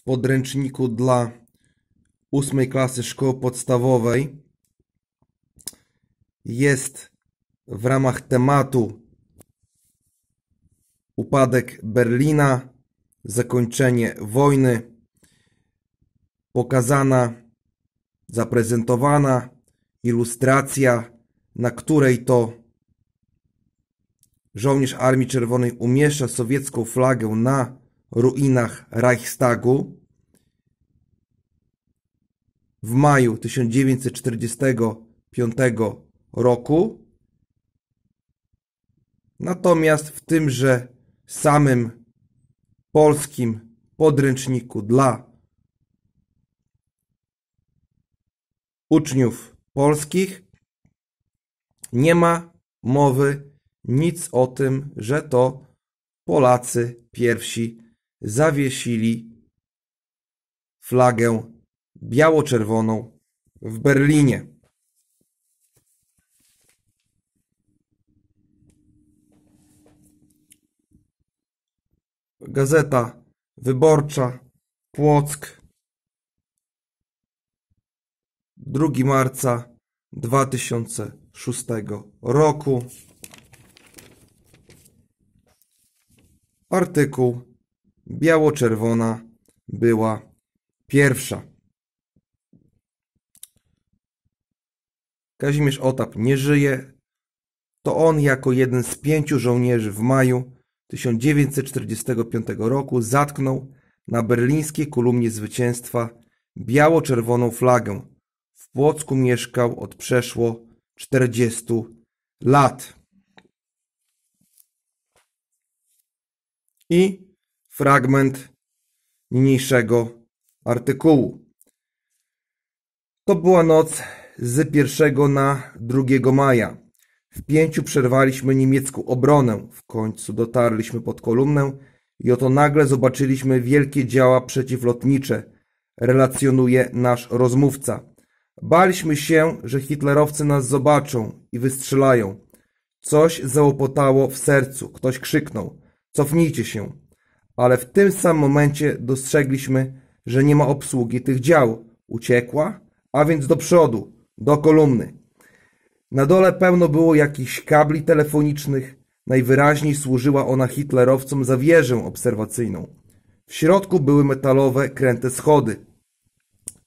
w podręczniku dla ósmej klasy szkoły podstawowej jest w ramach tematu upadek Berlina, zakończenie wojny, pokazana, zaprezentowana ilustracja, na której to żołnierz Armii Czerwonej umieszcza sowiecką flagę na ruinach Reichstagu. W maju 1945 roku. Natomiast w tymże samym polskim podręczniku dla uczniów polskich nie ma mowy nic o tym, że to Polacy pierwsi zawiesili flagę biało-czerwoną w Berlinie. Gazeta Wyborcza Płock 2 marca 2006 roku artykuł biało-czerwona była pierwsza. Kazimierz Otap nie żyje. To on jako jeden z pięciu żołnierzy w maju 1945 roku zatknął na berlińskiej kolumnie zwycięstwa biało-czerwoną flagę. W Płocku mieszkał od przeszło 40 lat. I fragment niniejszego artykułu. To była noc z 1 na 2 maja. W pięciu przerwaliśmy niemiecką obronę. W końcu dotarliśmy pod kolumnę i oto nagle zobaczyliśmy wielkie działa przeciwlotnicze, relacjonuje nasz rozmówca. Baliśmy się, że hitlerowcy nas zobaczą i wystrzelają. Coś załopotało w sercu. Ktoś krzyknął. Cofnijcie się ale w tym samym momencie dostrzegliśmy, że nie ma obsługi tych dział. Uciekła, a więc do przodu, do kolumny. Na dole pełno było jakichś kabli telefonicznych. Najwyraźniej służyła ona hitlerowcom za wieżę obserwacyjną. W środku były metalowe, kręte schody.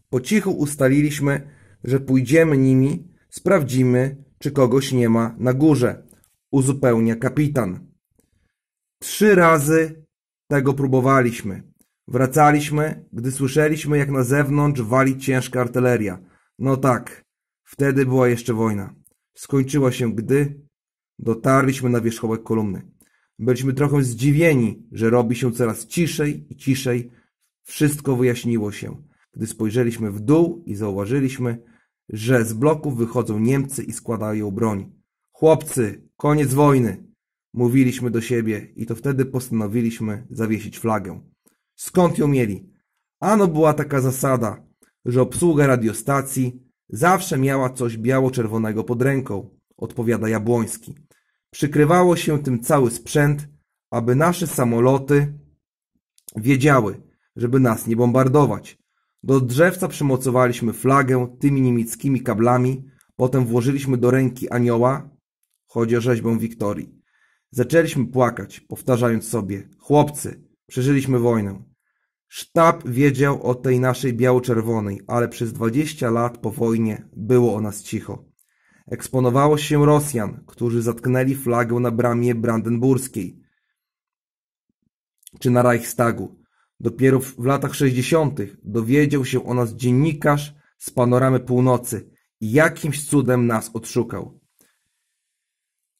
Po cichu ustaliliśmy, że pójdziemy nimi, sprawdzimy, czy kogoś nie ma na górze. Uzupełnia kapitan. Trzy razy tego próbowaliśmy. Wracaliśmy, gdy słyszeliśmy, jak na zewnątrz wali ciężka artyleria. No tak, wtedy była jeszcze wojna. Skończyła się, gdy dotarliśmy na wierzchołek kolumny. Byliśmy trochę zdziwieni, że robi się coraz ciszej i ciszej. Wszystko wyjaśniło się, gdy spojrzeliśmy w dół i zauważyliśmy, że z bloków wychodzą Niemcy i składają broń. Chłopcy, koniec wojny! Mówiliśmy do siebie i to wtedy postanowiliśmy zawiesić flagę. Skąd ją mieli? Ano była taka zasada, że obsługa radiostacji zawsze miała coś biało-czerwonego pod ręką, odpowiada Jabłoński. Przykrywało się tym cały sprzęt, aby nasze samoloty wiedziały, żeby nas nie bombardować. Do drzewca przymocowaliśmy flagę tymi niemieckimi kablami, potem włożyliśmy do ręki anioła, chodzi o rzeźbę Wiktorii. Zaczęliśmy płakać, powtarzając sobie: Chłopcy, przeżyliśmy wojnę. Sztab wiedział o tej naszej biało-czerwonej, ale przez 20 lat po wojnie było o nas cicho. Eksponowało się Rosjan, którzy zatknęli flagę na bramie brandenburskiej czy na Reichstagu. Dopiero w latach 60. dowiedział się o nas dziennikarz z panoramy północy i jakimś cudem nas odszukał.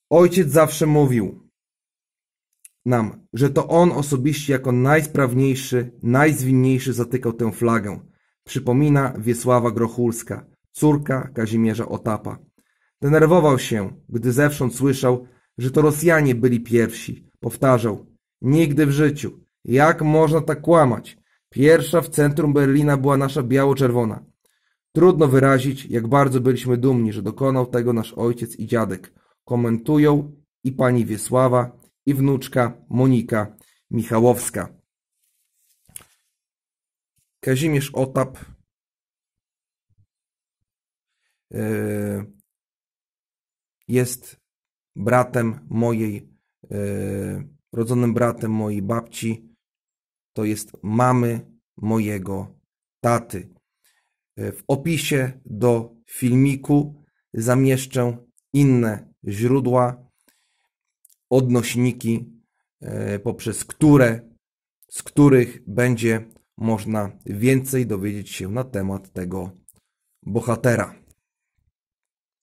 Ojciec zawsze mówił, nam, że to on osobiście jako najsprawniejszy, najzwinniejszy zatykał tę flagę. Przypomina Wiesława Grochulska, córka Kazimierza Otapa. Denerwował się, gdy zewsząd słyszał, że to Rosjanie byli pierwsi. Powtarzał, nigdy w życiu. Jak można tak kłamać? Pierwsza w centrum Berlina była nasza biało-czerwona. Trudno wyrazić, jak bardzo byliśmy dumni, że dokonał tego nasz ojciec i dziadek. Komentują i pani Wiesława, i wnuczka Monika Michałowska. Kazimierz Otap e, jest bratem mojej, e, rodzonym bratem mojej babci. To jest mamy mojego taty. E, w opisie do filmiku zamieszczę inne źródła odnośniki, e, poprzez które, z których będzie można więcej dowiedzieć się na temat tego bohatera.